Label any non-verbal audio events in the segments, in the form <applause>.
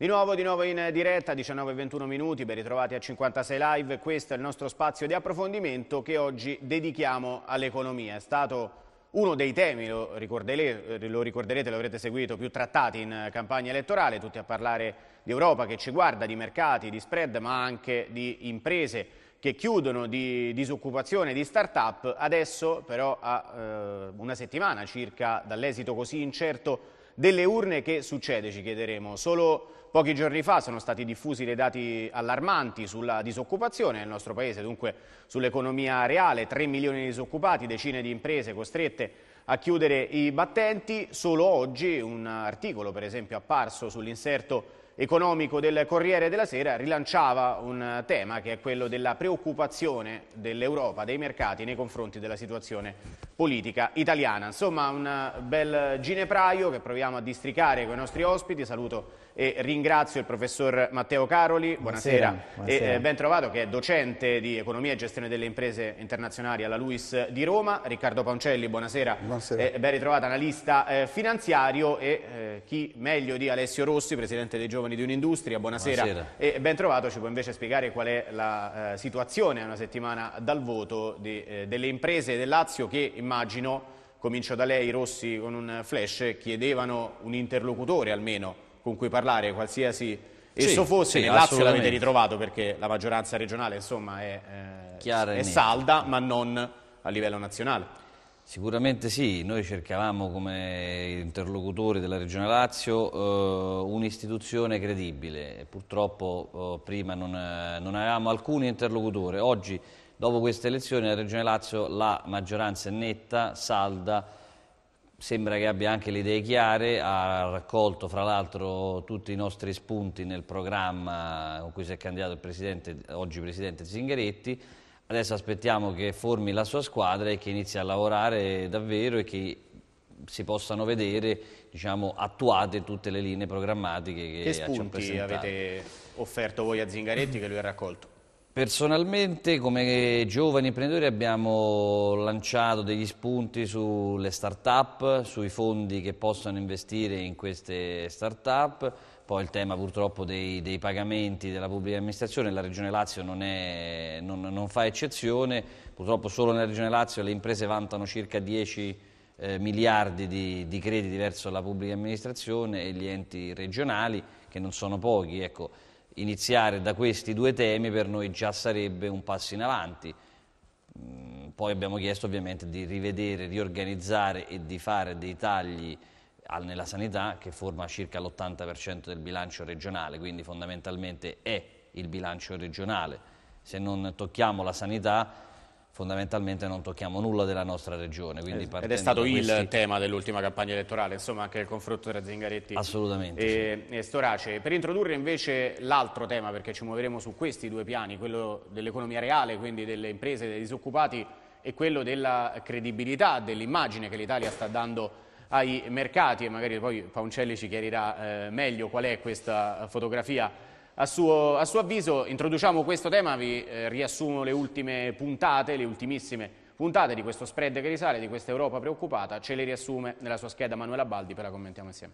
Di nuovo, di nuovo in diretta, 19-21 minuti, ben ritrovati a 56 Live. Questo è il nostro spazio di approfondimento che oggi dedichiamo all'economia. È stato uno dei temi, lo ricorderete, lo ricorderete, lo avrete seguito, più trattati in campagna elettorale, tutti a parlare di Europa che ci guarda, di mercati, di spread, ma anche di imprese che chiudono, di disoccupazione, di start-up. Adesso però a eh, una settimana circa dall'esito così incerto delle urne che succede, ci chiederemo. Solo pochi giorni fa sono stati diffusi dei dati allarmanti sulla disoccupazione nel nostro Paese, dunque sull'economia reale, 3 milioni di disoccupati, decine di imprese costrette a chiudere i battenti. Solo oggi un articolo, per esempio, apparso sull'inserto economico del Corriere della Sera rilanciava un tema che è quello della preoccupazione dell'Europa, dei mercati nei confronti della situazione politica italiana. Insomma un bel ginepraio che proviamo a districare con i nostri ospiti. Saluto e ringrazio il professor Matteo Caroli, buonasera, buonasera. e eh, ben trovato che è docente di economia e gestione delle imprese internazionali alla LUIS di Roma, Riccardo Pancelli, buonasera, buonasera. Eh, ben ritrovato analista eh, finanziario e eh, chi meglio di Alessio Rossi, presidente dei giovani di un'industria, buonasera. buonasera, e ben trovato, ci può invece spiegare qual è la eh, situazione una settimana dal voto di, delle imprese del Lazio che immagino, comincio da lei Rossi con un flash, chiedevano un interlocutore almeno con cui parlare, qualsiasi esso sì, fosse. Sì, nel Lazio l'avete ritrovato perché la maggioranza regionale insomma, è, eh, è salda, ma non a livello nazionale. Sicuramente sì, noi cercavamo come interlocutori della Regione Lazio eh, un'istituzione credibile, purtroppo eh, prima non, eh, non, avevamo alcun interlocutore, oggi dopo queste elezioni la Regione Lazio la maggioranza è netta, salda, sembra che abbia anche le idee chiare, ha raccolto fra l'altro tutti i nostri spunti nel programma con cui si è candidato il presidente, oggi presidente Zingaretti, adesso aspettiamo che formi la sua squadra e che inizi a lavorare davvero e che si possano vedere diciamo, attuate tutte le linee programmatiche che, che spunti avete offerto voi a Zingaretti che lui ha raccolto? Personalmente come giovani imprenditori abbiamo lanciato degli spunti sulle start-up, sui fondi che possono investire in queste start-up, poi il tema purtroppo dei, dei, pagamenti della pubblica amministrazione, la Regione Lazio non, è, non, non, fa eccezione, purtroppo solo nella Regione Lazio le imprese vantano circa 10 eh, miliardi di, di, crediti verso la pubblica amministrazione e gli enti regionali che non sono pochi. Ecco iniziare da questi due temi per noi già sarebbe un passo in avanti. Mm, poi abbiamo chiesto ovviamente di rivedere, riorganizzare e di fare dei tagli nella sanità che forma circa l'80% del bilancio regionale, quindi fondamentalmente è il bilancio regionale. Se non tocchiamo la sanità fondamentalmente non tocchiamo nulla della nostra regione. Ed è stato il tema dell'ultima campagna elettorale, insomma anche il confronto tra Zingaretti e, sì. e, Storace. Per introdurre invece l'altro tema, perché ci muoveremo su questi due piani, quello dell'economia reale, quindi delle imprese, dei disoccupati, e quello della credibilità, dell'immagine che l'Italia sta dando ai mercati e magari poi Pauncelli ci chiarirà eh, meglio qual è questa fotografia a suo, a suo, avviso introduciamo questo tema, vi eh, riassumo le ultime puntate, le ultimissime puntate di questo spread che risale, di questa Europa preoccupata, ce le riassume nella sua scheda Manuela Baldi, per la commentiamo insieme.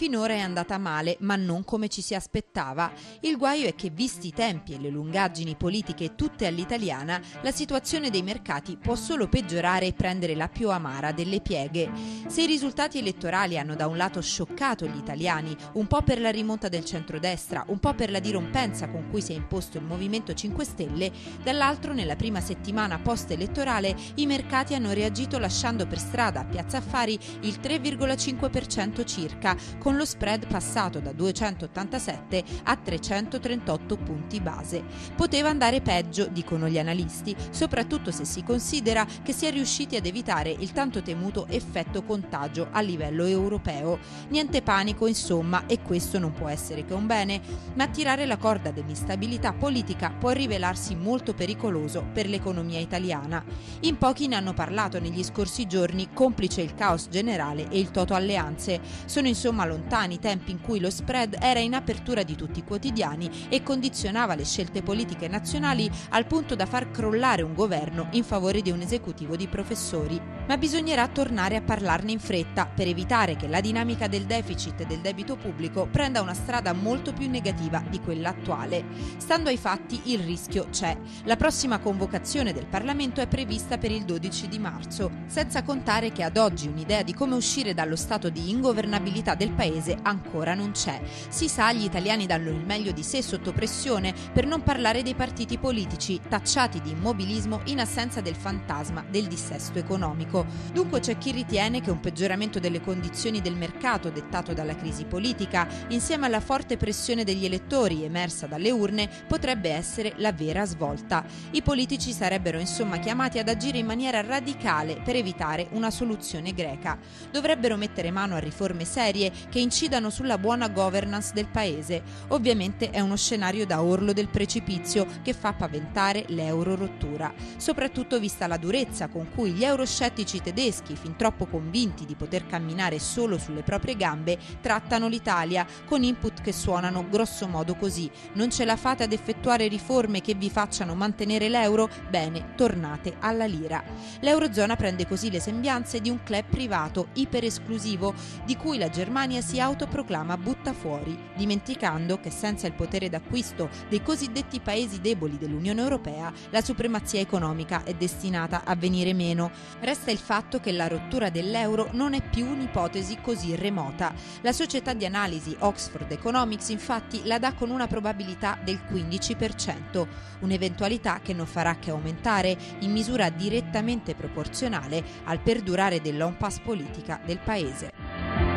Finora è andata male, ma non come ci si aspettava. Il guaio è che, visti i tempi e le lungaggini politiche tutte all'italiana, la situazione dei mercati può solo peggiorare e prendere la più amara delle pieghe. Se i risultati elettorali hanno da un lato scioccato gli italiani, un po' per la rimonta del centrodestra, un po' per la dirompenza con cui si è imposto il Movimento 5 Stelle, dall'altro nella prima settimana post-elettorale i mercati hanno reagito lasciando per strada a Piazza Affari il 3,5% circa, con lo spread passato da 287 a 338 punti base. Poteva andare peggio, dicono gli analisti, soprattutto se si considera che si è riusciti ad evitare il tanto temuto effetto contagio a livello europeo. Niente panico, insomma, e questo non può essere che un bene, ma tirare la corda dell'instabilità politica può rivelarsi molto pericoloso per l'economia italiana. In pochi ne hanno parlato negli scorsi giorni, complice il caos generale e il toto alleanze. Sono insomma lontani lontani tempi in cui lo spread era in apertura di tutti i quotidiani e condizionava le scelte politiche nazionali al punto da far crollare un governo in favore di un esecutivo di professori. Ma bisognerà tornare a parlarne in fretta per evitare che la dinamica del deficit e del debito pubblico prenda una strada molto più negativa di quella attuale. Stando ai fatti, il rischio c'è. La prossima convocazione del Parlamento è prevista per il 12 di marzo, senza contare che ad oggi un'idea di come uscire dallo stato di ingovernabilità del paese paese ancora non c'è. Si sa, gli italiani danno il meglio di sé sotto pressione, per non parlare dei partiti politici, tacciati di immobilismo in assenza del fantasma del dissesto economico. Dunque c'è chi ritiene che un peggioramento delle condizioni del mercato dettato dalla crisi politica, insieme alla forte pressione degli elettori emersa dalle urne, potrebbe essere la vera svolta. I politici sarebbero insomma chiamati ad agire in maniera radicale per evitare una soluzione greca. Dovrebbero mettere mano a riforme serie che incidano sulla buona governance del Paese. Ovviamente è uno scenario da orlo del precipizio che fa paventare l'euro rottura, soprattutto vista la durezza con cui gli euroscettici tedeschi, fin troppo convinti di poter camminare solo sulle proprie gambe, trattano l'Italia con input che suonano grossomodo così. Non ce la fate ad effettuare riforme che vi facciano mantenere l'euro? Bene, tornate alla lira. L'eurozona prende così le sembianze di un club privato iperesclusivo di cui la Germania Germania si autoproclama butta fuori, dimenticando che senza il potere d'acquisto dei cosiddetti paesi deboli dell'Unione Europea la supremazia economica è destinata a venire meno. Resta il fatto che la rottura dell'euro non è più un'ipotesi così remota. La società di analisi Oxford Economics infatti la dà con una probabilità del 15%, un'eventualità che non farà che aumentare in misura direttamente proporzionale al perdurare dell'on pass politica del Paese.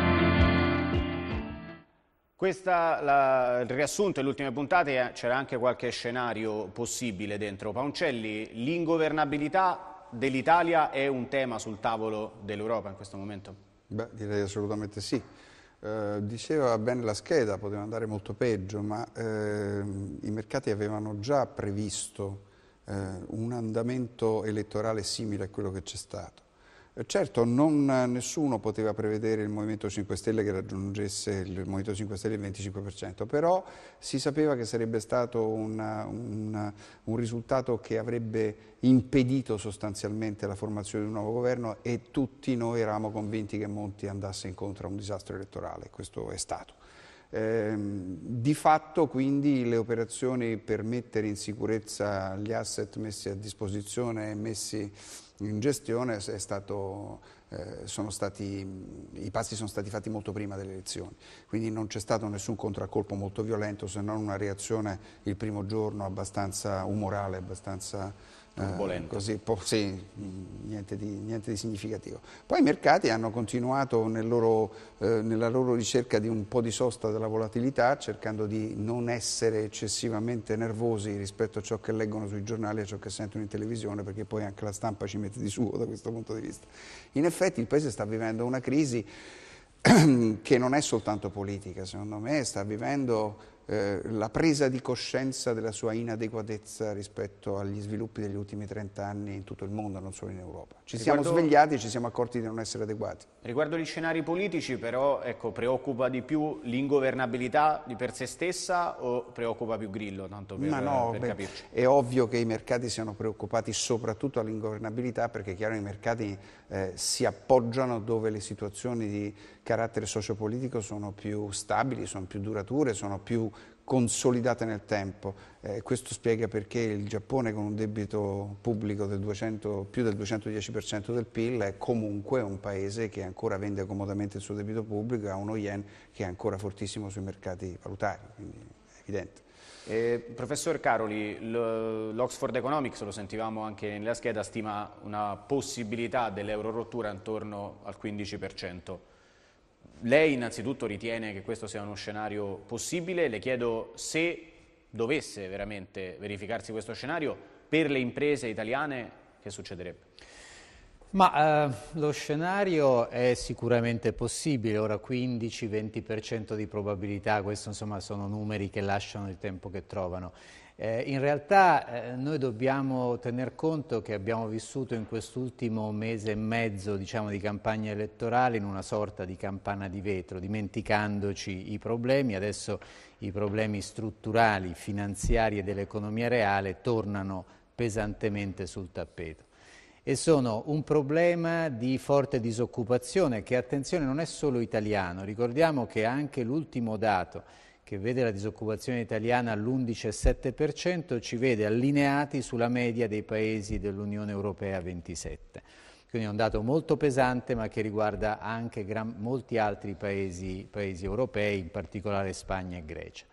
Questa, la, il riassunto e ultime puntate eh, c'era anche qualche scenario possibile dentro. Paoncelli, l'ingovernabilità dell'Italia è un tema sul tavolo dell'Europa in questo momento? Beh, direi assolutamente sì. Eh, diceva bene la scheda, poteva andare molto peggio, ma eh, i mercati avevano già previsto eh, un andamento elettorale simile a quello che c'è stato. Eh, certo, non, nessuno poteva prevedere il Movimento 5 Stelle che raggiungesse il Movimento 5 Stelle il 25%, però si sapeva che sarebbe stato una, una, un risultato che avrebbe impedito sostanzialmente la formazione di un nuovo governo e tutti noi eravamo convinti che Monti andasse incontro a un disastro elettorale, questo è stato. Eh, di fatto quindi le operazioni per mettere in sicurezza gli asset messi a disposizione e messi in gestione stato, eh, stati, i passi sono stati fatti molto prima delle elezioni, quindi non c'è stato nessun contraccolpo molto violento se non una reazione il primo giorno abbastanza umorale, abbastanza eh, così, po- sì, niente di, niente di, significativo. Poi i mercati hanno continuato nel loro, eh, nella loro ricerca di un po' di sosta della volatilità, cercando di non essere eccessivamente nervosi rispetto a ciò che leggono sui giornali e a ciò che sentono in televisione, perché poi anche la stampa ci mette di suo da questo punto di vista. In effetti il Paese sta vivendo una crisi <clears throat> che non è soltanto politica, secondo me sta vivendo eh, la presa di coscienza della sua inadeguatezza rispetto agli sviluppi degli ultimi 30 anni in tutto il mondo, non solo in Europa. Ci riguardo, siamo svegliati e ci siamo accorti di non essere adeguati. Riguardo gli scenari politici però ecco, preoccupa di più l'ingovernabilità di per sé stessa o preoccupa più Grillo? Tanto per, Ma no, per beh, capirci. è ovvio che i mercati siano preoccupati soprattutto all'ingovernabilità perché chiaro i mercati eh, si appoggiano dove le situazioni di carattere sociopolitico sono più stabili, sono più durature, sono più consolidate nel tempo. Eh, questo spiega perché il Giappone con un debito pubblico del 200, più del 210% del PIL è comunque un paese che ancora vende comodamente il suo debito pubblico e ha uno yen che è ancora fortissimo sui mercati valutari, quindi è evidente. Eh, professor Caroli, l'Oxford Economics, lo sentivamo anche nella scheda, stima una possibilità dell'euro rottura intorno al 15% lei innanzitutto ritiene che questo sia uno scenario possibile, le chiedo se dovesse veramente verificarsi questo scenario, per le imprese italiane che succederebbe? Ma eh, lo scenario è sicuramente possibile, ora 15-20% di probabilità, questi insomma sono numeri che lasciano il tempo che trovano. Eh, in realtà eh, noi dobbiamo tener conto che abbiamo vissuto in quest'ultimo mese e mezzo diciamo, di campagna elettorale in una sorta di campana di vetro, dimenticandoci i problemi. Adesso i problemi strutturali, finanziari e dell'economia reale tornano pesantemente sul tappeto e sono un problema di forte disoccupazione che, attenzione, non è solo italiano. Ricordiamo che anche l'ultimo dato che vede la disoccupazione italiana all'11,7%, ci vede allineati sulla media dei paesi dell'Unione Europea 27. Quindi è un dato molto pesante ma che riguarda anche gran, molti altri paesi, paesi, europei, in particolare Spagna e Grecia.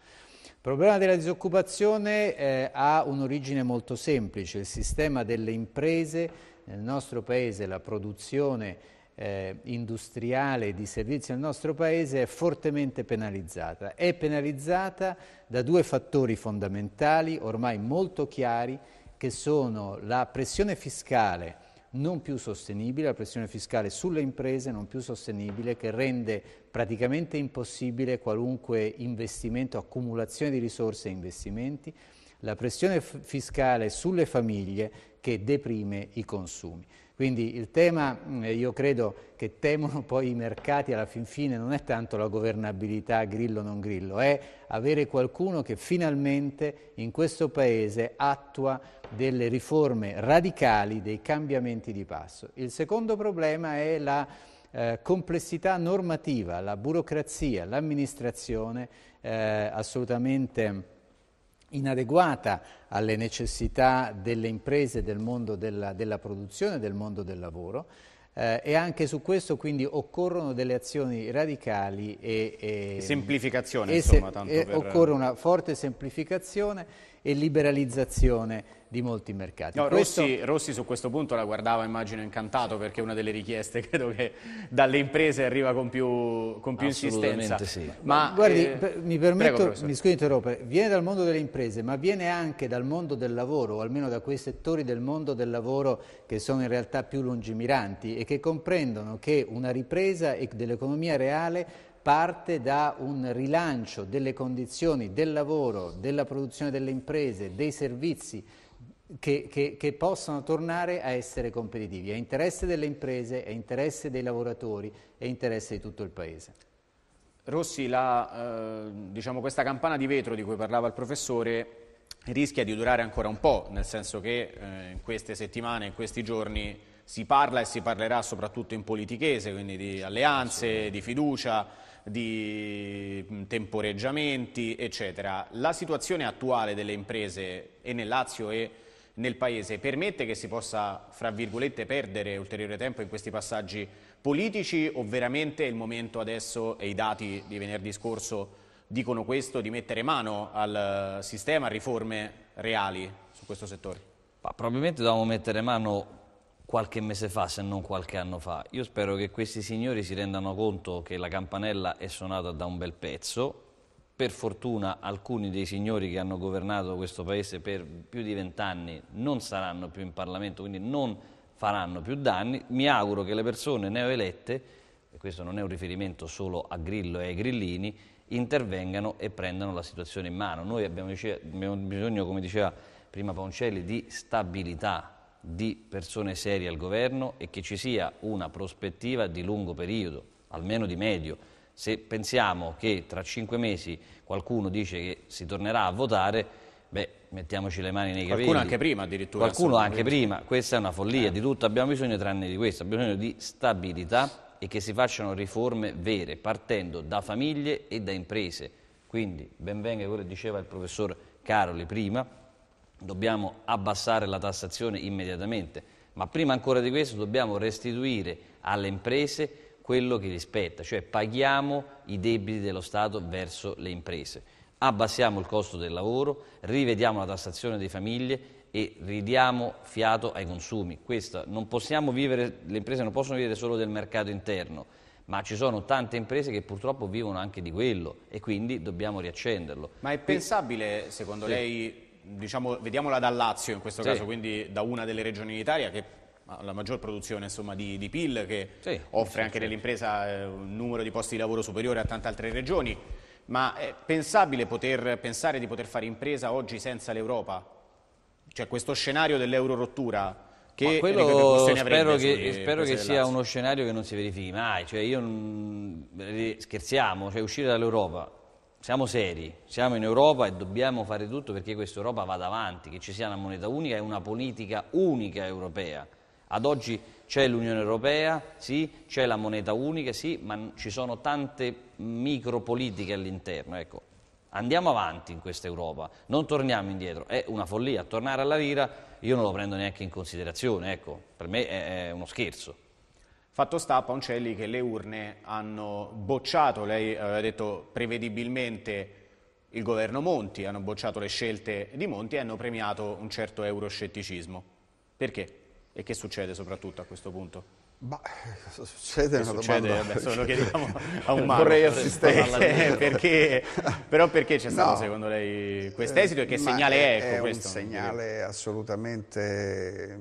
Il problema della disoccupazione eh, ha un'origine molto semplice, il sistema delle imprese nel nostro paese, la produzione eh, industriale di servizi nel nostro Paese è fortemente penalizzata. È penalizzata da due fattori fondamentali ormai molto chiari che sono la pressione fiscale non più sostenibile, la pressione fiscale sulle imprese non più sostenibile che rende praticamente impossibile qualunque investimento, accumulazione di risorse e investimenti, la pressione fiscale sulle famiglie che deprime i consumi. Quindi il tema, mm, io credo, che temono poi i mercati alla fin fine non è tanto la governabilità grillo o non grillo, è avere qualcuno che finalmente in questo Paese attua delle riforme radicali, dei cambiamenti di passo. Il secondo problema è la eh, complessità normativa, la burocrazia, l'amministrazione eh, assolutamente inadeguata alle necessità delle imprese, del mondo della, della produzione, del mondo del lavoro eh, e anche su questo quindi occorrono delle azioni radicali e... e semplificazione, e insomma, tanto e per... Occorre una forte semplificazione e liberalizzazione di molti mercati. No, questo... Rossi, Rossi, su questo punto la guardava immagino incantato perché è una delle richieste <laughs> credo che dalle imprese arriva con più, con più insistenza. Sì. Ma, Guardi, eh... mi permetto, Prego, mi scusi interrompere, viene dal mondo delle imprese ma viene anche dal mondo del lavoro o almeno da quei settori del mondo del lavoro che sono in realtà più lungimiranti e che comprendono che una ripresa dell'economia reale parte da un rilancio delle condizioni del lavoro, della produzione delle imprese, dei servizi che, che, che possano tornare a essere competitivi. È interesse delle imprese, è interesse dei lavoratori, è interesse di tutto il Paese. Rossi, la, eh, diciamo questa campana di vetro di cui parlava il professore rischia di durare ancora un po', nel senso che eh, in queste settimane, in questi giorni si parla e si parlerà soprattutto in politichese, quindi di alleanze, di fiducia, di temporeggiamenti, eccetera. La situazione attuale delle imprese e nel Lazio e nel Paese permette che si possa, fra virgolette, perdere ulteriore tempo in questi passaggi politici o veramente il momento adesso e i dati di venerdì scorso dicono questo, di mettere mano al eh, sistema, a riforme reali su questo settore? Ma probabilmente dobbiamo mettere mano qualche mese fa, se non qualche anno fa. Io spero che questi signori si rendano conto che la campanella è suonata da un bel pezzo. Per fortuna alcuni dei signori che hanno governato questo paese per più di vent'anni non saranno più in Parlamento, quindi non faranno più danni. Mi auguro che le persone neoelette, e questo non è un riferimento solo a Grillo e ai grillini, intervengano e prendano la situazione in mano. Noi abbiamo, bisogno, come diceva prima Poncelli, di stabilità di persone serie al governo e che ci sia una prospettiva di lungo periodo, almeno di medio. Se pensiamo che tra cinque mesi qualcuno dice che si tornerà a votare, beh, mettiamoci le mani nei capelli. Qualcuno anche prima addirittura. Qualcuno anche eh. prima, questa è una follia, eh. di tutto abbiamo bisogno tranne di questo, abbiamo bisogno di stabilità e che si facciano riforme vere, partendo da famiglie e da imprese. Quindi benvenga quello che diceva il professor Caroli prima, dobbiamo abbassare la tassazione immediatamente, ma prima ancora di questo dobbiamo restituire alle imprese quello che rispetta, cioè paghiamo i debiti dello Stato verso le imprese. Abbassiamo il costo del lavoro, rivediamo la tassazione delle famiglie e ridiamo fiato ai consumi. Questa, vivere, le imprese non possono vivere solo del mercato interno, ma ci sono tante imprese che purtroppo vivono anche di quello e quindi dobbiamo riaccenderlo. Ma è pensabile, secondo sì. lei, diciamo, vediamola dal Lazio in questo sì. caso, quindi da una delle regioni d'Italia che ha la maggior produzione insomma, di, di, PIL, che sì, offre anche nell'impresa eh, un numero di posti di lavoro superiore a tante altre regioni. Ma è pensabile poter pensare di poter fare impresa oggi senza l'Europa? Cioè questo scenario dell'euro rottura che quello spero che, spero che sia uno scenario che non si verifichi mai, cioè io, eh, scherziamo, cioè uscire dall'Europa siamo seri, siamo in Europa e dobbiamo fare tutto perché questa Europa vada avanti, che ci sia una moneta unica e una politica unica europea. Ad oggi c'è l'Unione Europea, sì, c'è la moneta unica, sì, ma ci sono tante micropolitiche all'interno. Ecco, andiamo avanti in questa Europa, non torniamo indietro. È una follia, tornare alla lira io non lo prendo neanche in considerazione, ecco, per me è uno scherzo. Fatto sta, Poncelli che le urne hanno bocciato, lei aveva detto prevedibilmente, il governo Monti, hanno bocciato le scelte di Monti e hanno premiato un certo euroscetticismo. Perché? E che succede soprattutto a questo punto? Ma succede che una succede? domanda... Vabbè, solo chiediamo <laughs> a un mano. Vorrei cioè, assistere. <laughs> Eh, perché, però perché c'è stato no, secondo lei eh, quest'esito e che segnale è, ecco è questo? È un segnale assolutamente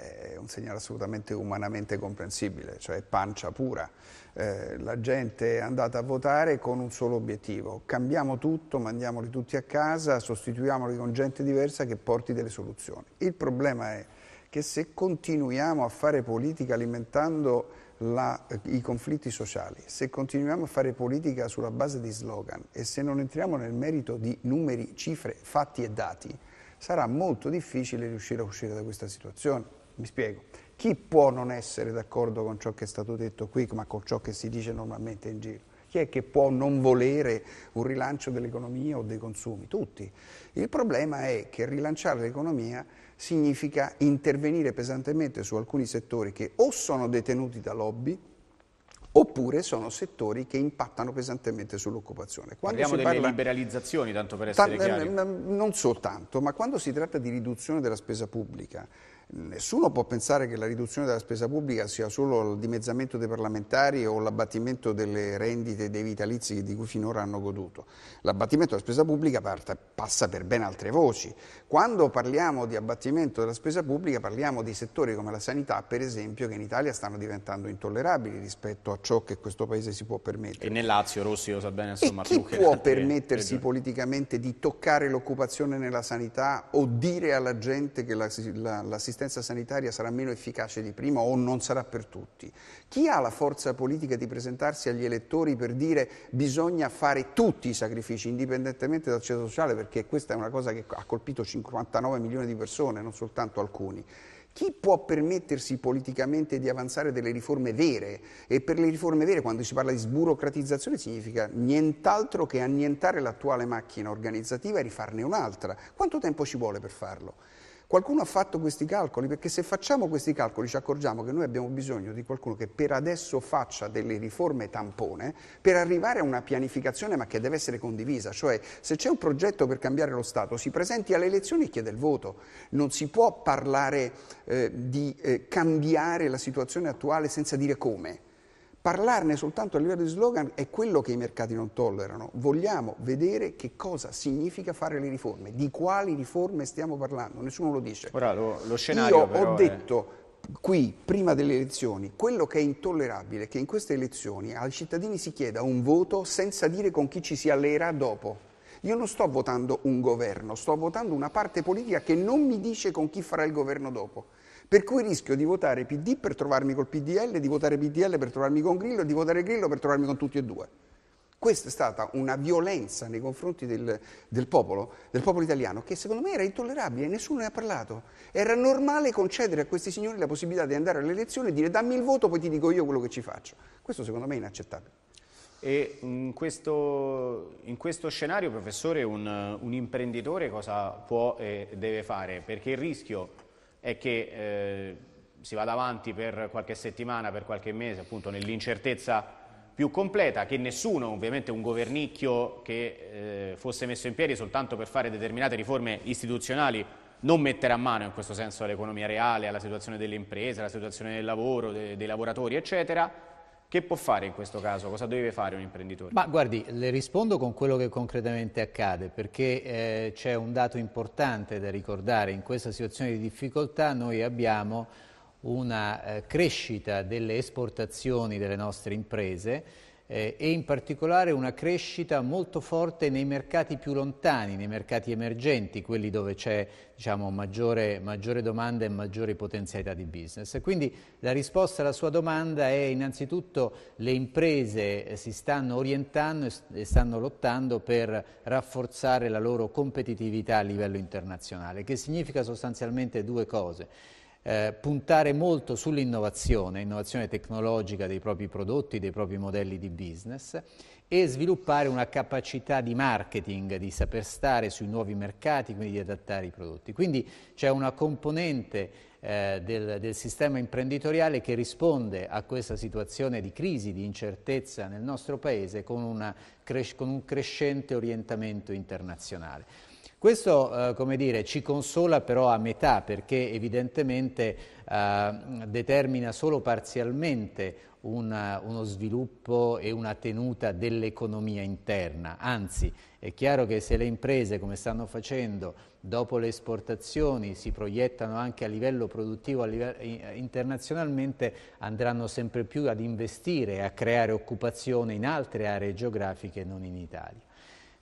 è un segnale assolutamente umanamente comprensibile, cioè pancia pura. Eh, la gente è andata a votare con un solo obiettivo, cambiamo tutto, mandiamoli tutti a casa, sostituiamoli con gente diversa che porti delle soluzioni. Il problema è che se continuiamo a fare politica alimentando la, i conflitti sociali, se continuiamo a fare politica sulla base di slogan e se non entriamo nel merito di numeri, cifre, fatti e dati, sarà molto difficile riuscire a uscire da questa situazione. Mi spiego. Chi può non essere d'accordo con ciò che è stato detto qui, ma con ciò che si dice normalmente in giro? Chi è che può non volere un rilancio dell'economia o dei consumi? Tutti. Il problema è che rilanciare l'economia significa intervenire pesantemente su alcuni settori che o sono detenuti da lobby, oppure sono settori che impattano pesantemente sull'occupazione. Quando Parliamo delle parla, liberalizzazioni, tanto per essere t- chiari. Ehm, non soltanto, ma quando si tratta di riduzione della spesa pubblica, Nessuno può pensare che la riduzione della spesa pubblica sia solo il dimezzamento dei parlamentari o l'abbattimento delle rendite dei vitalizi di cui finora hanno goduto. L'abbattimento della spesa pubblica parta, passa per ben altre voci. Quando parliamo di abbattimento della spesa pubblica parliamo di settori come la sanità, per esempio, che in Italia stanno diventando intollerabili rispetto a ciò che questo Paese si può permettere. E nel Lazio Rossi lo sa bene, insomma, e chi può eh, permettersi regioni. politicamente di toccare l'occupazione nella sanità o dire alla gente che l'assistenza la, la l'assistenza sanitaria sarà meno efficace di prima o non sarà per tutti. Chi ha la forza politica di presentarsi agli elettori per dire bisogna fare tutti i sacrifici, indipendentemente dal ceto sociale, perché questa è una cosa che ha colpito 59 milioni di persone, non soltanto alcuni. Chi può permettersi politicamente di avanzare delle riforme vere? E per le riforme vere, quando si parla di sburocratizzazione, significa nient'altro che annientare l'attuale macchina organizzativa e rifarne un'altra. Quanto tempo ci vuole per farlo? Qualcuno ha fatto questi calcoli perché se facciamo questi calcoli ci accorgiamo che noi abbiamo bisogno di qualcuno che per adesso faccia delle riforme tampone per arrivare a una pianificazione ma che deve essere condivisa, cioè se c'è un progetto per cambiare lo Stato si presenti alle elezioni e chiede il voto, non si può parlare eh, di eh, cambiare la situazione attuale senza dire come. Parlarne soltanto a livello di slogan è quello che i mercati non tollerano. Vogliamo vedere che cosa significa fare le riforme, di quali riforme stiamo parlando, nessuno lo dice. Ora lo, lo scenario Io però, ho detto eh. qui, prima delle elezioni, quello che è intollerabile è che in queste elezioni ai cittadini si chieda un voto senza dire con chi ci si alleerà dopo. Io non sto votando un governo, sto votando una parte politica che non mi dice con chi farà il governo dopo. Per cui rischio di votare PD per trovarmi col PDL, di votare PDL per trovarmi con Grillo, di votare Grillo per trovarmi con tutti e due. Questa è stata una violenza nei confronti del, del, popolo, del popolo italiano, che secondo me era intollerabile, nessuno ne ha parlato. Era normale concedere a questi signori la possibilità di andare alle elezioni e dire dammi il voto, poi ti dico io quello che ci faccio. Questo secondo me è inaccettabile. E in questo, in questo scenario, professore, un, un imprenditore cosa può e deve fare? Perché il rischio è che eh, si vada avanti per qualche settimana, per qualche mese, appunto nell'incertezza più completa, che nessuno, ovviamente un governicchio che eh, fosse messo in piedi soltanto per fare determinate riforme istituzionali, non metterà mano in questo senso all'economia reale, alla situazione delle imprese, alla situazione del lavoro, de dei lavoratori, eccetera, che può fare in questo caso? Cosa deve fare un imprenditore? Ma guardi, le rispondo con quello che concretamente accade, perché eh, c'è un dato importante da ricordare. In questa situazione di difficoltà noi abbiamo una eh, crescita delle esportazioni delle nostre imprese, eh, e in particolare una crescita molto forte nei mercati più lontani, nei mercati emergenti, quelli dove c'è diciamo, maggiore, maggiore, domanda e maggiori potenzialità di business. Quindi la risposta alla sua domanda è innanzitutto le imprese eh, si stanno orientando e stanno lottando per rafforzare la loro competitività a livello internazionale, che significa sostanzialmente due cose eh, puntare molto sull'innovazione, innovazione tecnologica dei propri prodotti, dei propri modelli di business e sviluppare una capacità di marketing, di saper stare sui nuovi mercati, quindi di adattare i prodotti. Quindi c'è una componente eh, del, del, sistema imprenditoriale che risponde a questa situazione di crisi, di incertezza nel nostro Paese con, una, con un crescente orientamento internazionale. Questo, eh, come dire, ci consola però a metà perché evidentemente eh, determina solo parzialmente una, uno sviluppo e una tenuta dell'economia interna. Anzi, è chiaro che se le imprese, come stanno facendo, dopo le esportazioni si proiettano anche a livello produttivo a livello, eh, internazionalmente, andranno sempre più ad investire e a creare occupazione in altre aree geografiche non in Italia.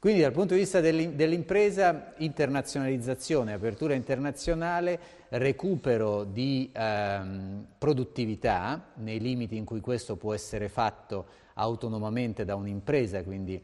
Quindi dal punto di vista dell'impresa internazionalizzazione, apertura internazionale, recupero di ehm, produttività nei limiti in cui questo può essere fatto autonomamente da un'impresa, quindi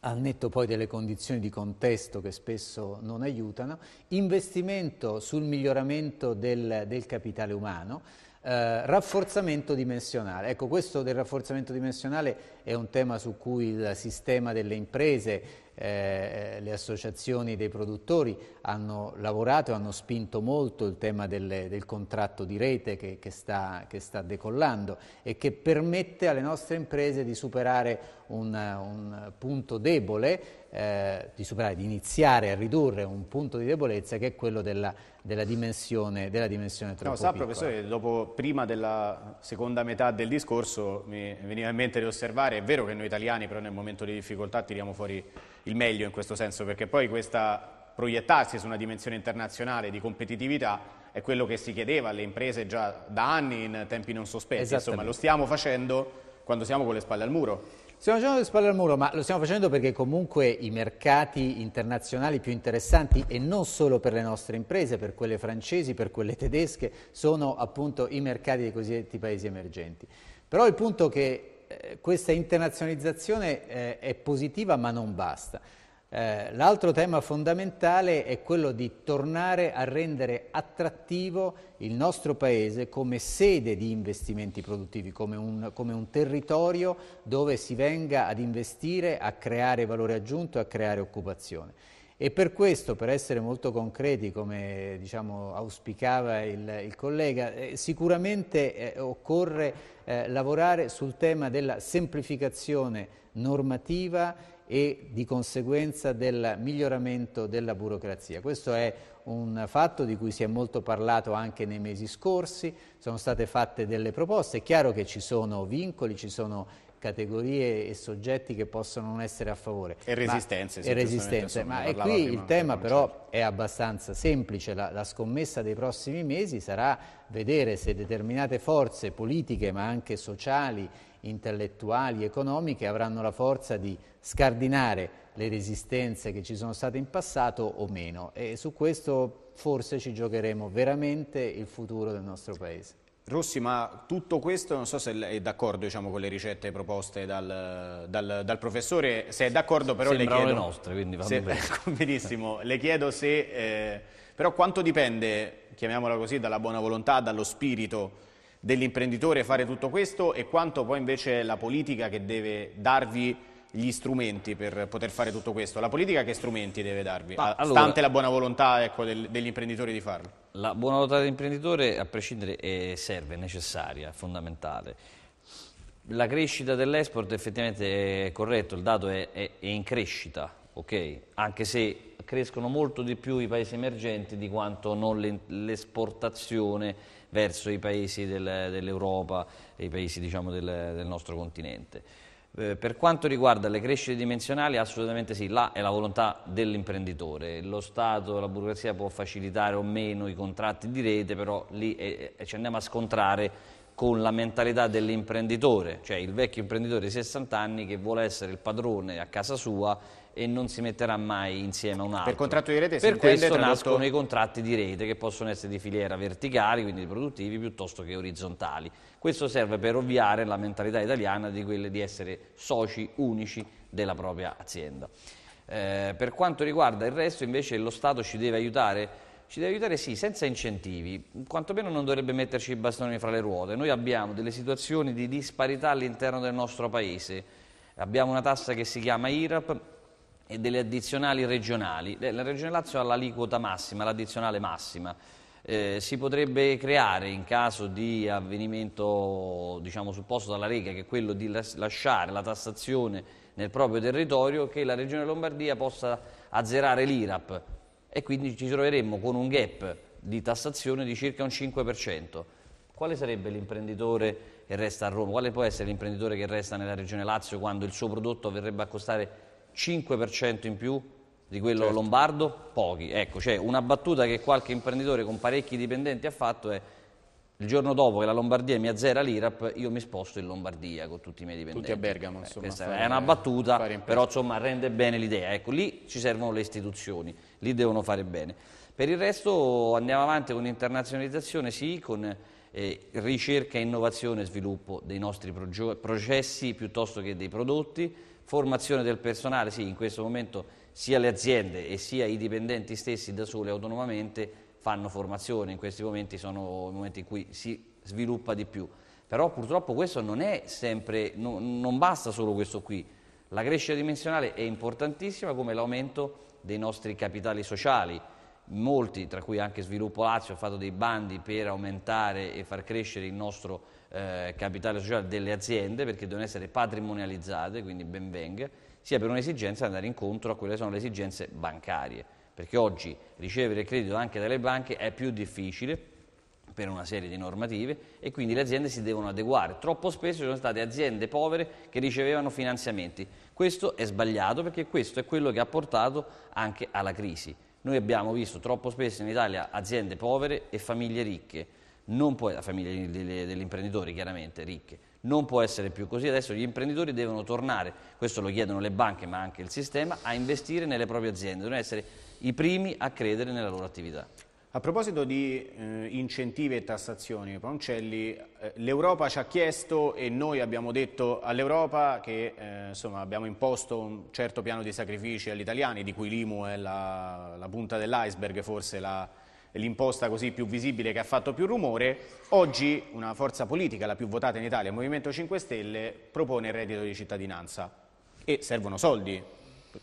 al netto poi delle condizioni di contesto che spesso non aiutano, investimento sul miglioramento del, del capitale umano, eh, rafforzamento dimensionale. Ecco, questo del rafforzamento dimensionale è un tema su cui il sistema delle imprese, eh, le associazioni dei produttori hanno lavorato e hanno spinto molto il tema delle, del contratto di rete che, che, sta, che, sta, decollando e che permette alle nostre imprese di superare un, un punto debole eh, di superare, di iniziare a ridurre un punto di debolezza che è quello della, della dimensione, della dimensione troppo No, sa piccola. professore, dopo, prima della seconda metà del discorso mi veniva in mente di osservare, è vero che noi italiani però nel momento di difficoltà tiriamo fuori il meglio in questo senso, perché poi questa proiettarsi su una dimensione internazionale di competitività è quello che si chiedeva alle imprese già da anni in tempi non sospetti, insomma lo stiamo facendo quando siamo con le spalle al muro. Stiamo facendo le spalle al muro, ma lo stiamo facendo perché comunque i mercati internazionali più interessanti e non solo per le nostre imprese, per quelle francesi, per quelle tedesche, sono appunto i mercati dei cosiddetti paesi emergenti. Però il punto è che eh, questa internazionalizzazione eh, è positiva ma non basta. Eh, l'altro tema fondamentale è quello di tornare a rendere attrattivo il nostro Paese come sede di investimenti produttivi, come un, come un territorio dove si venga ad investire, a creare valore aggiunto, a creare occupazione. E per questo, per essere molto concreti, come diciamo, auspicava il, il collega, eh, sicuramente eh, occorre eh, lavorare sul tema della semplificazione normativa e di conseguenza del miglioramento della burocrazia. Questo è un fatto di cui si è molto parlato anche nei mesi scorsi, sono state fatte delle proposte, è chiaro che ci sono vincoli, ci sono categorie e soggetti che possono non essere a favore. E resistenze. Ma, e resistenze, ma qui il tema però è abbastanza semplice, la, la, scommessa dei prossimi mesi sarà vedere se determinate forze politiche ma anche sociali intellettuali, economiche, avranno la forza di scardinare le resistenze che ci sono state in passato o meno e su questo forse ci giocheremo veramente il futuro del nostro Paese. Rossi, ma tutto questo, non so se è d'accordo diciamo, con le ricette proposte dal, dal, dal professore, se è d'accordo però le chiedo... le nostre, quindi va bene. <laughs> Ecco, benissimo, le chiedo se... Eh, però quanto dipende, chiamiamola così, dalla buona volontà, dallo spirito dell'imprenditore fare tutto questo e quanto poi invece è la politica che deve darvi gli strumenti per poter fare tutto questo? La politica che strumenti deve darvi, Ma, ah, allora, stante la buona volontà ecco, del, degli imprenditori di farlo? La buona volontà dell'imprenditore, a prescindere, è, serve, è necessaria, è fondamentale. La crescita dell'export effettivamente è corretto, il dato è, è, è in crescita, okay? anche se crescono molto di più i paesi emergenti di quanto non l'esportazione verso i paesi del, dell'Europa e i paesi diciamo, del, del nostro continente. Eh, per quanto riguarda le crescite dimensionali, assolutamente sì, là è la volontà dell'imprenditore. Lo Stato, la burocrazia può facilitare o meno i contratti di rete, però lì eh, ci andiamo a scontrare con la mentalità dell'imprenditore, cioè il vecchio imprenditore di 60 anni che vuole essere il padrone a casa sua e non si metterà mai insieme a un altro. Per contratto di rete Per questo tradotto... nascono i contratti di rete che possono essere di filiera verticali, quindi produttivi, piuttosto che orizzontali. Questo serve per ovviare la mentalità italiana di quelle di essere soci unici della propria azienda. Eh, per quanto riguarda il resto invece lo Stato ci deve aiutare ci deve aiutare sì, senza incentivi, quantomeno non dovrebbe metterci i bastoni fra le ruote. Noi abbiamo delle situazioni di disparità all'interno del nostro paese, abbiamo una tassa che si chiama IRAP, e delle addizionali regionali. Eh, la Regione Lazio ha l'aliquota massima, l'addizionale massima. Eh, si potrebbe creare in caso di avvenimento diciamo, supposto dalla Lega che è quello di lasciare la tassazione nel proprio territorio che la Regione Lombardia possa azzerare l'IRAP e quindi ci troveremmo con un gap di tassazione di circa un 5%. Quale sarebbe l'imprenditore che resta a Roma? Quale può essere l'imprenditore che resta nella Regione Lazio quando il suo prodotto verrebbe a costare 5% in più di quello certo. lombardo? Pochi. Ecco, cioè una battuta che qualche imprenditore con parecchi dipendenti ha fatto è il giorno dopo che la Lombardia mi azzera l'IRAP, io mi sposto in Lombardia con tutti i miei dipendenti. Tutti a Bergamo, eh, insomma. questa fare, è una battuta, però insomma rende bene l'idea. Ecco, lì ci servono le istituzioni, lì devono fare bene. Per il resto andiamo avanti con l'internazionalizzazione, sì, con eh, ricerca, innovazione e sviluppo dei nostri processi piuttosto che dei prodotti, formazione del personale, sì, in questo momento sia le aziende e sia i dipendenti stessi da soli autonomamente fanno formazione, in questi momenti sono i momenti in cui si sviluppa di più. Però purtroppo questo non è sempre, no, non basta solo questo qui. La crescita dimensionale è importantissima come l'aumento dei nostri capitali sociali. Molti, tra cui anche Sviluppo Lazio, ha fatto dei bandi per aumentare e far crescere il nostro eh, capitale sociale delle aziende perché devono essere patrimonializzate, quindi ben venga, sia per un'esigenza di andare incontro a quelle che sono le esigenze bancarie, perché oggi ricevere credito anche dalle banche è più difficile per una serie di normative e quindi le aziende si devono adeguare. Troppo spesso ci sono state aziende povere che ricevevano finanziamenti. Questo è sbagliato perché questo è quello che ha portato anche alla crisi. Noi abbiamo visto troppo spesso in Italia aziende povere e famiglie ricche non Può, la famiglia degli imprenditori chiaramente, ricche, non può essere più così, adesso gli imprenditori devono tornare, questo lo chiedono le banche ma anche il sistema, a investire nelle proprie aziende, devono essere i primi a credere nella loro attività. A proposito di eh, incentivi e tassazioni, Poncelli, eh, l'Europa ci ha chiesto e noi abbiamo detto all'Europa che eh, insomma, abbiamo imposto un certo piano di sacrifici agli italiani, di cui l'IMU è la, la punta dell'iceberg, forse la, l'imposta così più visibile che ha fatto più rumore, oggi una forza politica, la più votata in Italia, il Movimento 5 Stelle, propone il reddito di cittadinanza e servono soldi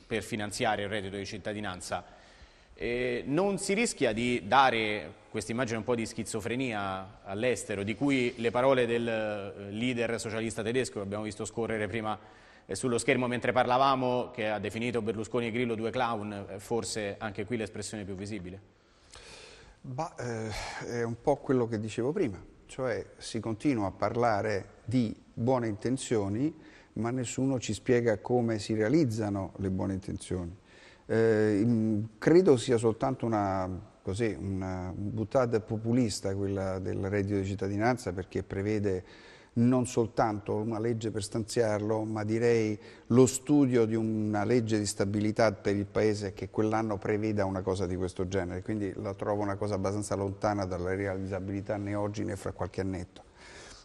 per finanziare il reddito di cittadinanza. Eh, non si rischia di dare questa immagine un po' di schizofrenia all'estero, di cui le parole del eh, leader socialista tedesco che abbiamo visto scorrere prima eh, sullo schermo mentre parlavamo, che ha definito Berlusconi e Grillo due clown, eh, forse anche qui l'espressione più visibile? Bah, eh, è un po' quello che dicevo prima, cioè si continua a parlare di buone intenzioni, ma nessuno ci spiega come si realizzano le buone intenzioni. Eh, credo sia soltanto una, così, una buttata populista quella del reddito di cittadinanza perché prevede non soltanto una legge per stanziarlo, ma direi lo studio di una legge di stabilità per il Paese che quell'anno preveda una cosa di questo genere. Quindi la trovo una cosa abbastanza lontana dalla realizzabilità né oggi né fra qualche annetto.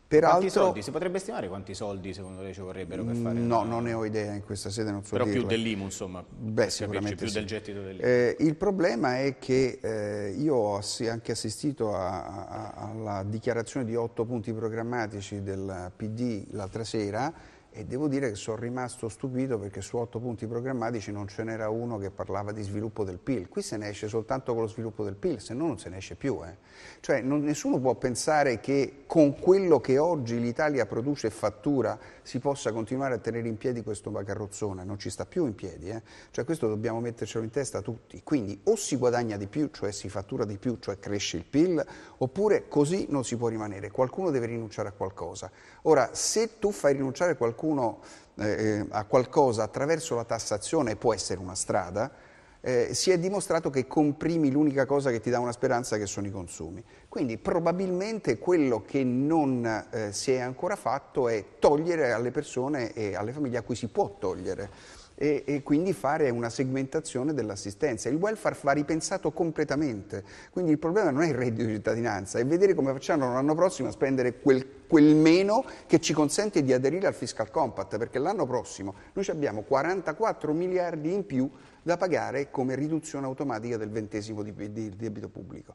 Peraltro, quanti soldi? Si potrebbe stimare quanti soldi secondo lei ci vorrebbero per fare? No, una... non ne ho idea in questa sede, non so Però dirla. più dell'IMU insomma, Beh, sicuramente più sì. del gettito dell'IMU. Eh, il problema è che eh, io ho anche assistito a, a, alla dichiarazione di otto punti programmatici del PD l'altra sera e devo dire che sono rimasto stupito perché su otto punti programmatici non ce n'era uno che parlava di sviluppo del PIL. Qui se ne esce soltanto con lo sviluppo del PIL, se no non se ne esce più. Eh. Cioè non, nessuno può pensare che con quello che oggi l'Italia produce e fattura si possa continuare a tenere in piedi questo carrozzone, non ci sta più in piedi. Eh. Cioè questo dobbiamo mettercelo in testa tutti. Quindi o si guadagna di più, cioè si fattura di più, cioè cresce il PIL, oppure così non si può rimanere. Qualcuno deve rinunciare a qualcosa. Ora, se tu fai rinunciare a qualcuno qualcuno eh, eh, a qualcosa attraverso la tassazione può essere una strada, eh, si è dimostrato che comprimi l'unica cosa che ti dà una speranza che sono i consumi. Quindi probabilmente quello che non eh, si è ancora fatto è togliere alle persone e alle famiglie a cui si può togliere e, e, quindi fare una segmentazione dell'assistenza. Il welfare va ripensato completamente, quindi il problema non è il reddito di cittadinanza, è vedere come facciamo l'anno prossimo a spendere quel, quel meno che ci consente di aderire al fiscal compact, perché l'anno prossimo noi abbiamo 44 miliardi in più da pagare come riduzione automatica del ventesimo di, di, di debito pubblico.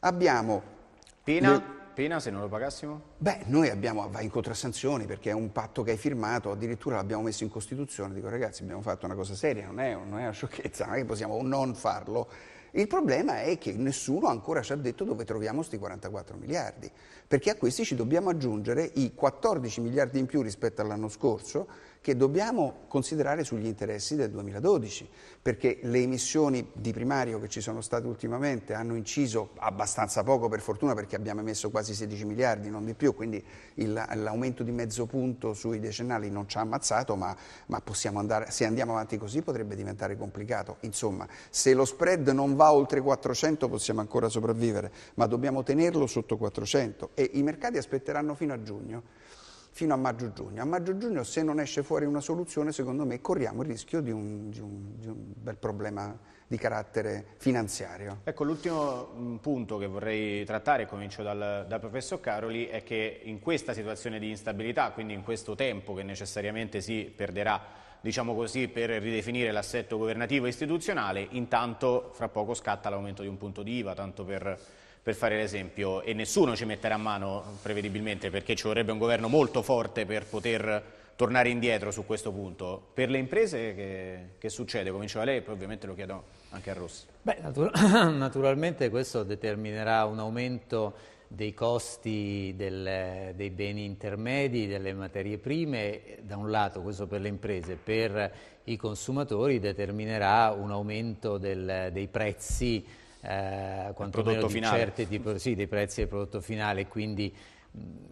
Abbiamo... Pina? Pena se non lo pagassimo? Beh, noi abbiamo, va in contrassanzioni perché è un patto che hai firmato, addirittura l'abbiamo messo in Costituzione, dico ragazzi abbiamo fatto una cosa seria, non è, non è una sciocchezza, non è che possiamo non farlo. Il problema è che nessuno ancora ci ha detto dove troviamo questi 44 miliardi, perché a questi ci dobbiamo aggiungere i 14 miliardi in più rispetto all'anno scorso che dobbiamo considerare sugli interessi del 2012, perché le emissioni di primario che ci sono state ultimamente hanno inciso abbastanza poco, per fortuna, perché abbiamo emesso quasi 16 miliardi, non di più, quindi l'aumento di mezzo punto sui decennali non ci ha ammazzato, ma, ma andare, se andiamo avanti così potrebbe diventare complicato. Insomma, se lo spread non va oltre 400 possiamo ancora sopravvivere, ma dobbiamo tenerlo sotto 400 e i mercati aspetteranno fino a giugno fino a maggio-giugno. A maggio-giugno se non esce fuori una soluzione, secondo me corriamo il rischio di un, di un, di un bel problema di carattere finanziario. Ecco, l'ultimo mm, punto che vorrei trattare, comincio dal, dal, professor Caroli, è che in questa situazione di instabilità, quindi in questo tempo che necessariamente si perderà diciamo così, per ridefinire l'assetto governativo e istituzionale, intanto fra poco scatta l'aumento di un punto di IVA, tanto per per fare l'esempio, e nessuno ci metterà a mano prevedibilmente perché ci vorrebbe un governo molto forte per poter tornare indietro su questo punto. Per le imprese che, che succede? Comincio da lei e poi ovviamente lo chiedo anche a Rossi. Beh, natura <coughs> naturalmente questo determinerà un aumento dei costi del, dei beni intermedi, delle materie prime, da un lato questo per le imprese, per i consumatori determinerà un aumento del, dei prezzi eh, quantomeno di certi tipo, sì, dei prezzi del prodotto finale, quindi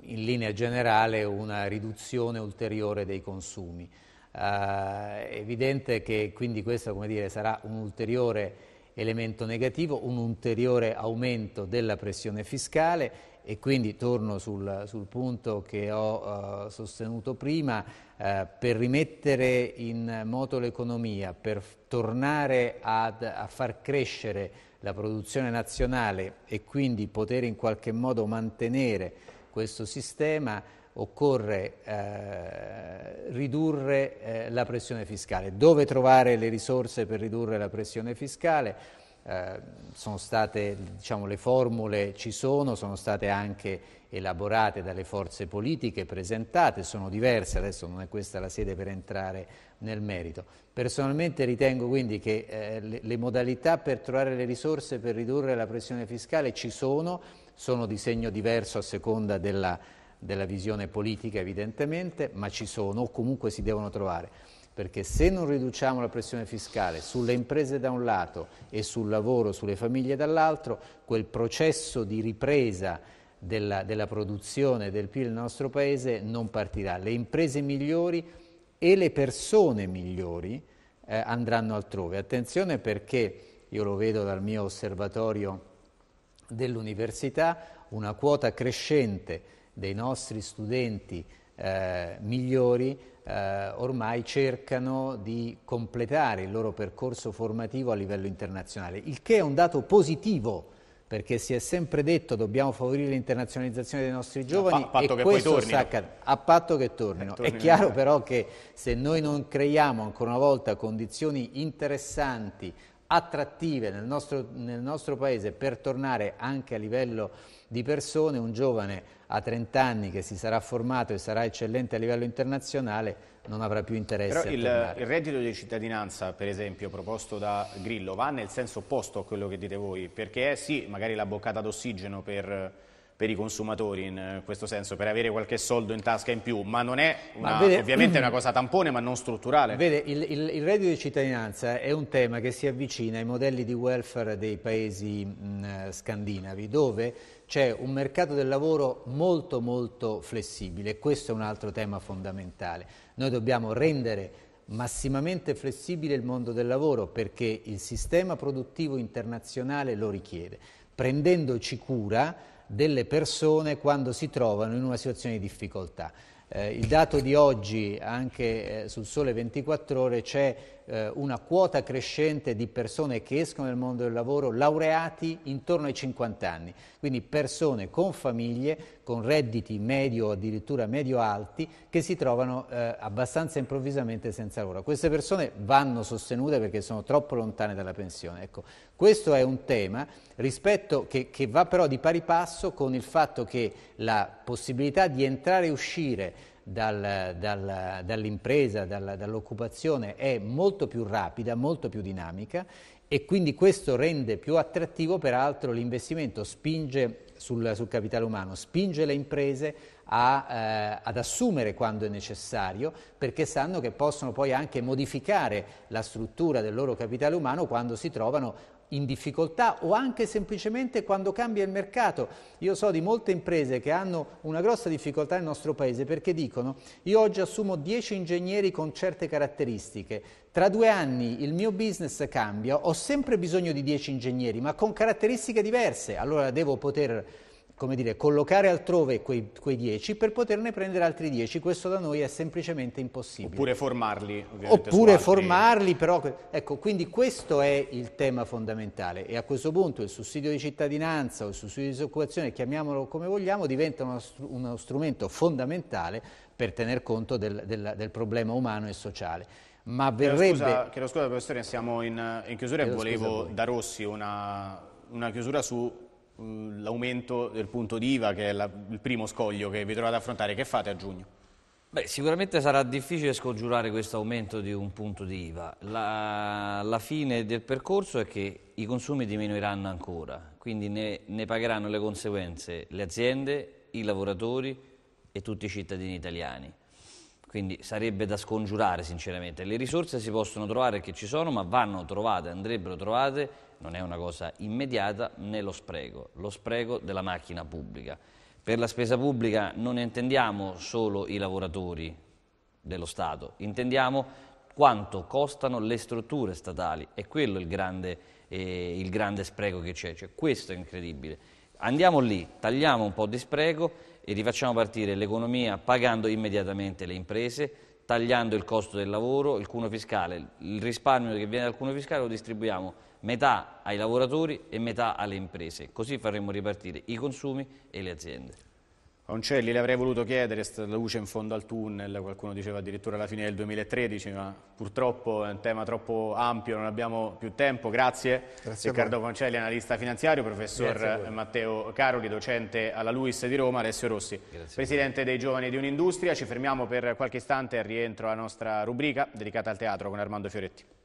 in linea generale una riduzione ulteriore dei consumi. Eh, è evidente che quindi questo dire, sarà un ulteriore elemento negativo, un ulteriore aumento della pressione fiscale e quindi torno sul, sul punto che ho uh, sostenuto prima, uh, per rimettere in moto l'economia, per tornare ad, a far crescere la produzione nazionale e quindi poter in qualche modo mantenere questo sistema, occorre eh, ridurre eh, la pressione fiscale. Dove trovare le risorse per ridurre la pressione fiscale? Eh, sono state, diciamo, le formule ci sono, sono state anche elaborate dalle forze politiche presentate, sono diverse, adesso non è questa la sede per entrare nel merito. Personalmente ritengo quindi che eh, le, le modalità per trovare le risorse per ridurre la pressione fiscale ci sono, sono di segno diverso a seconda della, della visione politica evidentemente, ma ci sono o comunque si devono trovare perché se non riduciamo la pressione fiscale sulle imprese da un lato e sul lavoro, sulle famiglie dall'altro, quel processo di ripresa della, della produzione del PIL del nostro paese non partirà. Le imprese migliori e le persone migliori eh, andranno altrove. Attenzione perché, io lo vedo dal mio osservatorio dell'università, una quota crescente dei nostri studenti eh, migliori eh, ormai cercano di completare il loro percorso formativo a livello internazionale, il che è un dato positivo perché si è sempre detto dobbiamo favorire l'internazionalizzazione dei nostri giovani a, e questo sta accadendo, a patto che tornino. Eh, è chiaro però che se noi non creiamo ancora una volta condizioni interessanti, attrattive nel nostro, nel nostro paese per tornare anche a livello di persone, un giovane a 30 anni che si sarà formato e sarà eccellente a livello internazionale non avrà più interesse Però il, il, reddito di cittadinanza, per esempio, proposto da Grillo, va nel senso opposto a quello che dite voi, perché è sì, magari la boccata d'ossigeno per per i consumatori in eh, questo senso, per avere qualche soldo in tasca in più, ma non è una, ma vede, ovviamente è una <clears throat> cosa tampone ma non strutturale. Vede, il, il, il, reddito di cittadinanza è un tema che si avvicina ai modelli di welfare dei paesi mh, scandinavi, dove c'è un mercato del lavoro molto molto flessibile questo è un altro tema fondamentale. Noi dobbiamo rendere massimamente flessibile il mondo del lavoro perché il sistema produttivo internazionale lo richiede, prendendoci cura delle persone quando si trovano in una situazione di difficoltà. Eh, il dato di oggi, anche eh, sul Sole 24 Ore, c'è eh, una quota crescente di persone che escono dal mondo del lavoro laureati intorno ai 50 anni, quindi persone con famiglie, con redditi medio o addirittura medio-alti che si trovano eh, abbastanza improvvisamente senza lavoro. Queste persone vanno sostenute perché sono troppo lontane dalla pensione. Ecco, questo è un tema rispetto, che, che va però di pari passo con il fatto che la possibilità di entrare e uscire dal, dal, dall'impresa, dal, dall'occupazione è molto più rapida, molto più dinamica e quindi questo rende più attrattivo peraltro l'investimento, spinge sul, sul capitale umano, spinge le imprese a, eh, ad assumere quando è necessario, perché sanno che possono poi anche modificare la struttura del loro capitale umano quando si trovano in difficoltà o anche semplicemente quando cambia il mercato. Io so di molte imprese che hanno una grossa difficoltà nel nostro paese perché dicono io oggi assumo 10 ingegneri con certe caratteristiche, tra due anni il mio business cambia, ho sempre bisogno di 10 ingegneri ma con caratteristiche diverse, allora devo poter come dire, collocare altrove quei, quei 10 per poterne prendere altri dieci. questo da noi è semplicemente impossibile. Oppure formarli. Oppure altri... formarli, però... Ecco, quindi questo è il tema fondamentale e a questo punto il sussidio di cittadinanza o il sussidio di disoccupazione, chiamiamolo come vogliamo, diventa uno, uno strumento fondamentale per tener conto del, del, del problema umano e sociale ma verrebbe... Chiedo scusa, chiedo scusa professore, siamo in, in chiusura e volevo da Rossi una, una chiusura su eh, l'aumento del punto di IVA, che è la, il primo scoglio che vi trovate ad affrontare, che fate a giugno? Beh, sicuramente sarà difficile scongiurare questo aumento di un punto di IVA. La, la, fine del percorso è che i consumi diminuiranno ancora, quindi ne, ne pagheranno le conseguenze le aziende, i lavoratori e tutti i cittadini italiani. Quindi sarebbe da scongiurare sinceramente. Le risorse si possono trovare che ci sono, ma vanno trovate, andrebbero trovate, non è una cosa immediata, né lo spreco, lo spreco della macchina pubblica. Per la spesa pubblica non intendiamo solo i lavoratori dello Stato, intendiamo quanto costano le strutture statali. È quello il grande, eh, il grande spreco che c'è, cioè, questo è incredibile. Andiamo lì, tagliamo un po' di spreco, e rifacciamo partire l'economia pagando immediatamente le imprese, tagliando il costo del lavoro, il cuneo fiscale, il risparmio che viene dal cuneo fiscale lo distribuiamo metà ai lavoratori e metà alle imprese. Così faremo ripartire i consumi e le aziende. Oncelli, le avrei voluto chiedere, la luce in fondo al tunnel, qualcuno diceva addirittura alla fine del 2013, ma purtroppo è un tema troppo ampio, non abbiamo più tempo. Grazie, Grazie Riccardo Concelli, analista finanziario, professor Matteo Caroli, docente alla LUIS di Roma, Alessio Rossi, Grazie. presidente dei giovani di un'industria. Ci fermiamo per qualche istante e rientro alla nostra rubrica dedicata al teatro con Armando Fioretti.